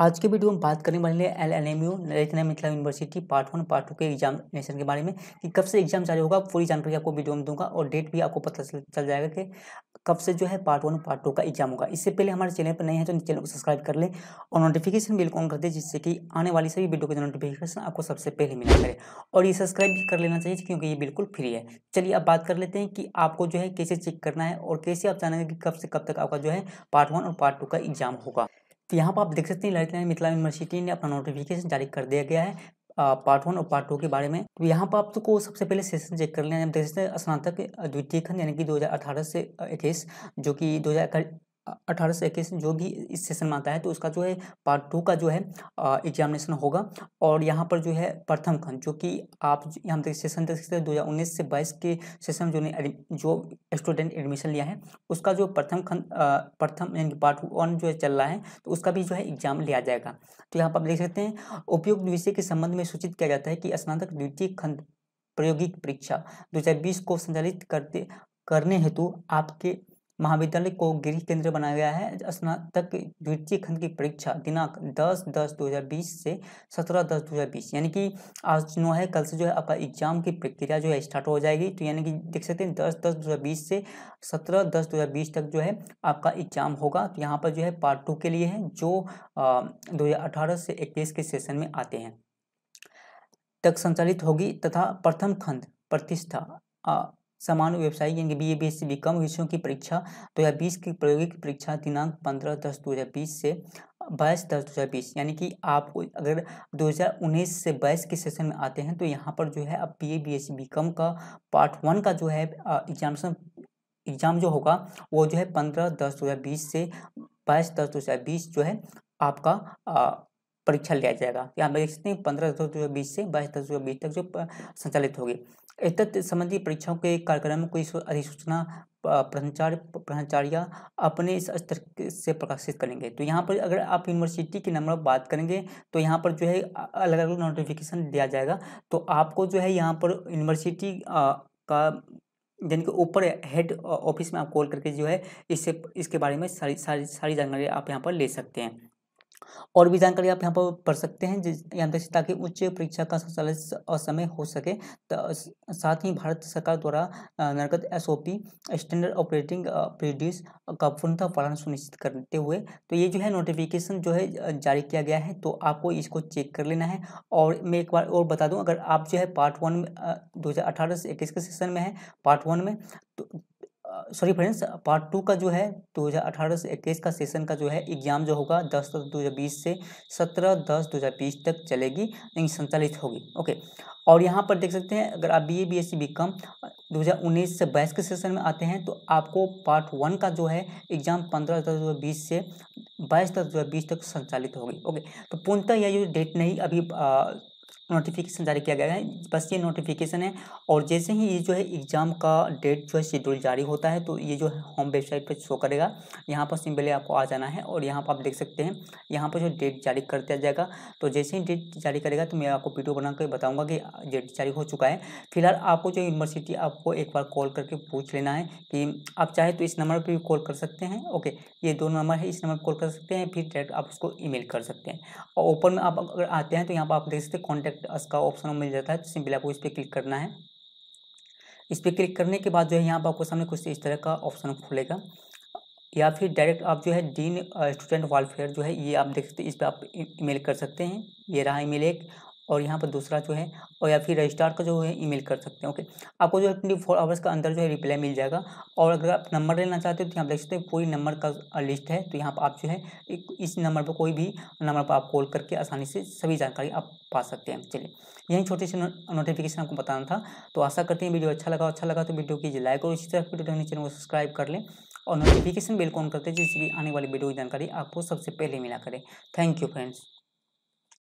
आज के वीडियो में बात करने वाले हैं एल एन एम यू ललितना Mithila university part one part two के एग्जाम नेशन के बारे में कि कब से एग्जाम चालू होगा पूरी जानकारी आपको वीडियो में दूंगा और डेट भी आपको पता चल जाएगा कि कब से जो है पार्ट वन पार्ट टू का एग्जाम होगा इससे पहले हमारे चैनल पर नए हैं तो चैनल को सब्सक्राइब कर लें और नोटिफिकेशन बिल ऑन कर दें जिससे कि आने वाली सभी वीडियो के नोटिफिकेशन आपको सबसे पहले मिला करे और ये सब्सक्राइब भी कर लेना चाहिए क्योंकि ये बिल्कुल फ्री है चलिए अब बात कर लेते हैं कि आपको जो है कैसे चेक करना है और कैसे आप जानेंगे कि कब से कब तक आपका जो है पार्ट वन और पार्ट टू का एग्जाम होगा तो यहाँ पर आप देख सकते हैं ललित नारायण मिथिला यूनिवर्सिटी ने अपना नोटिफिकेशन जारी कर दिया गया है पार्ट वन और पार्ट टू के बारे में तो यहाँ पर आपको तो सबसे पहले सेशन चेक कर लेना है देख सकते हैं स्नातक द्वितीय खंड यानी कि 2018 से इक्कीस जो कि दो अठारह सौ इक्कीस जो भी इस सेशन में आता है तो उसका जो है पार्ट टू का जो है एग्जामिनेशन होगा और यहाँ पर जो है प्रथम खंड जो कि आप यहाँ तक सेशन देख सकते हैं दो हज़ार उन्नीस से बाईस के सेशन जो ने जो स्टूडेंट एडमिशन लिया है उसका जो प्रथम खंड प्रथम यानी पार्ट वन जो है चल रहा है तो उसका भी जो है एग्जाम लिया जाएगा तो यहाँ पर आप देख सकते हैं उपयुक्त विषय के संबंध में सूचित किया जाता है कि स्नातक द्वितीय खंड प्रायोगिक परीक्षा बीस को संचालित करते करने हेतु आपके महाविद्यालय को गृह केंद्र बनाया गया है स्नातक द्वितीय खंड की परीक्षा दिनांक 10 दस 2020 से 17 दस 2020 यानी कि आज नो है कल से जो है आपका एग्जाम की प्रक्रिया जो है स्टार्ट हो जाएगी तो यानी कि देख सकते हैं 10 दस 2020 से 17 दस 2020 तक जो है आपका एग्जाम होगा तो यहाँ पर जो है पार्ट टू के लिए है जो दो से इक्कीस के सेशन में आते हैं तक संचालित होगी तथा प्रथम खंड प्रतिष्ठा सामान्य व्यवसायिक यानी B A B S C B com विषयों की परीक्षा दो हज़ार बीस की प्रायोगिक परीक्षा दिनांक पंद्रह दस दो हज़ार बीस से बाईस दस दो हज़ार बीस यानी कि आप अगर दो हज़ार उन्नीस से बाईस के सेशन में आते हैं तो यहाँ पर जो है अब B A B S C B com का पार्ट वन का जो है एग्जामेशन एग्ज़ाम जो होगा वो जो है पंद्रह दस दो हज़ार बीस से बाईस दस दो हज़ार बीस जो है आपका परीक्षा लिया जाएगा यहाँ पर देख सकते हैं पंद्रह दस दो हज़ार बीस से बाईस दस दो हज़ार बीस तक जो संचालित होगी एतत् संबंधी परीक्षाओं के कार्यक्रम को अधिसूचना प्रचार प्राचार्य अपने स्तर से प्रकाशित करेंगे तो यहाँ पर अगर आप यूनिवर्सिटी के नंबर बात करेंगे तो यहाँ पर जो है अलग अलग नोटिफिकेशन दिया जाएगा तो आपको जो है यहाँ पर यूनिवर्सिटी का यानी कि ऊपर हेड ऑफिस में आप कॉल करके जो है इससे इसके बारे में सारी सारी सारी जानकारी आप यहाँ पर ले सकते हैं और भी जानकारी आप यहाँ पर पढ़ सकते हैं जिस यहाँ से ताकि उच्च परीक्षा का संचालित समय हो सके साथ ही भारत सरकार द्वारा निर्गत S O P standard operating procedure का पूर्णतः पालन सुनिश्चित करते हुए तो ये जो है नोटिफिकेशन जो है जारी किया गया है तो आपको इसको चेक कर लेना है और मैं एक बार और बता दूँ अगर आप जो है पार्ट वन दो हज़ार अठारह से इक्कीस के सेशन में है पार्ट वन में तो सॉरी फ्रेंड्स पार्ट टू का जो है दो हज़ार अठारह से इक्कीस का सेशन का जो है एग्जाम जो होगा दस दस दो हज़ार बीस से सत्रह दस दो हज़ार बीस तक चलेगी यानी संचालित होगी ओके और यहाँ पर देख सकते हैं अगर आप B A B S C B com दो हज़ार उन्नीस से बाईस के सेशन में आते हैं तो आपको पार्ट वन का जो है एग्ज़ाम पंद्रह दस दो हज़ार बीस से बाईस दस दो हज़ार बीस तक संचालित होगी ओके तो पूर्णतः यह जो डेट नहीं अभी आ, नोटिफिकेशन जारी किया गया है बस ये नोटिफिकेशन है और जैसे ही ये जो है एग्ज़ाम का डेट जो है शेड्यूल जारी होता है तो ये जो है होम वेबसाइट पर शो करेगा यहाँ पर सिंपली आपको आ जाना है और यहाँ पर आप देख सकते हैं यहाँ पर जो डेट जारी कर दिया जाएगा तो जैसे ही डेट जारी करेगा तो मैं आपको वीडियो बना कर बताऊँगा कि डेट जारी हो चुका है फिलहाल आपको जो यूनिवर्सिटी आपको एक बार कॉल करके पूछ लेना है कि आप चाहे तो इस नंबर पर भी कॉल कर सकते हैं ओके ये दो नंबर है इस नंबर पर कॉल कर सकते हैं फिर डायरेक्ट आप उसको ई कर सकते हैं और ओपन में आप अगर आते हैं तो यहाँ पर आप देख सकते हैं कॉन्टैक्ट अस का ऑप्शन मिल जाता है तो सिंपली आपको इस पर क्लिक करना है इस पर क्लिक करने के बाद जो है यहाँ पर आपको सामने कुछ इस तरह का ऑप्शन खुलेगा या फिर डायरेक्ट आप जो है डीन स्टूडेंट वेलफेयर जो है ये आप देख सकते हैं इस पर आप ईमेल कर सकते हैं ये रहा ईमेल एक और यहाँ पर दूसरा जो है और या फिर रजिस्ट्रार का जो है ईमेल कर सकते हैं ओके आपको जो है ट्वेंटी फोर आवर्स का अंदर जो है रिप्लाई मिल जाएगा और अगर आप नंबर लेना चाहते हो तो यहाँ देख सकते हैं पूरी नंबर का लिस्ट है तो यहाँ पर आप जो है इस नंबर पर कोई भी नंबर पर आप कॉल करके आसानी से सभी जानकारी आप पा सकते हैं चलिए यही छोटे से नोटिफिकेशन आपको बताना था तो आशा करते हैं वीडियो अच्छा लगा अच्छा लगा तो वीडियो कीजिए लाइक और इसी तरह वीडियो चैनल को सब्सक्राइब कर लें और नोटिफिकेशन बिल को ऑन करते हैं जिससे कि आने वाली वीडियो की जानकारी आपको सबसे पहले मिला करें थैंक यू फ्रेंड्स